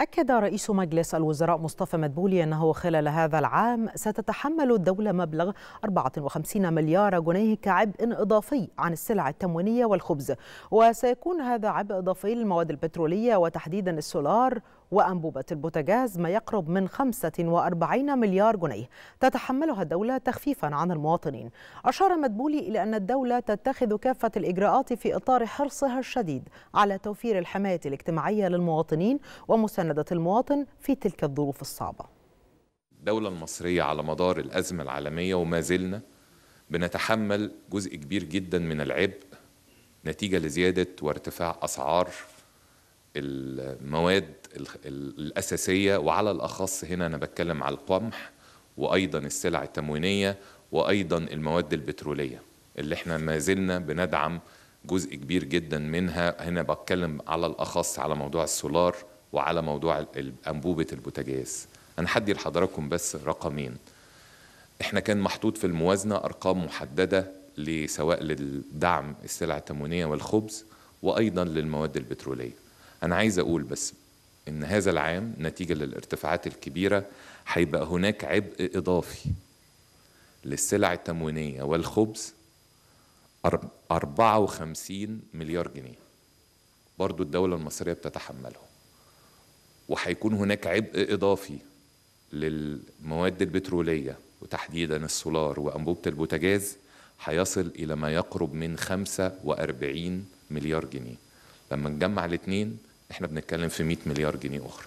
أكد رئيس مجلس الوزراء مصطفى مدبولي أنه خلال هذا العام ستتحمل الدولة مبلغ 54 مليار جنيه كعبء إضافي عن السلع التموينية والخبز وسيكون هذا عبء إضافي للمواد البترولية وتحديدا السولار وأنبوبة البوتاجاز ما يقرب من 45 مليار جنيه تتحملها الدولة تخفيفا عن المواطنين أشار مدبولي إلى أن الدولة تتخذ كافة الإجراءات في إطار حرصها الشديد على توفير الحماية الاجتماعية للمواطنين ومساندة المواطن في تلك الظروف الصعبة الدولة المصرية على مدار الأزمة العالمية وما زلنا بنتحمل جزء كبير جدا من العبء نتيجة لزيادة وارتفاع أسعار المواد الأساسية وعلى الأخص هنا أنا بتكلم على القمح وأيضا السلع التموينية وأيضا المواد البترولية اللي احنا ما زلنا بندعم جزء كبير جدا منها هنا بتكلم على الأخص على موضوع السولار وعلى موضوع أنبوبة البوتاجاز هنحدي لحضراتكم بس رقمين احنا كان محطوط في الموازنة أرقام محددة لسواء للدعم السلع التموينية والخبز وأيضا للمواد البترولية أنا عايز أقول بس إن هذا العام نتيجة للارتفاعات الكبيرة هيبقى هناك عبء إضافي للسلع التموينية والخبز 54 مليار جنيه برضو الدولة المصرية بتتحمله وهيكون هناك عبء إضافي للمواد البترولية وتحديدا السولار وأنبوبة البوتاجاز هيصل إلى ما يقرب من 45 مليار جنيه لما نجمع الاثنين احنا بنتكلم في 100 مليار جنيه اخرى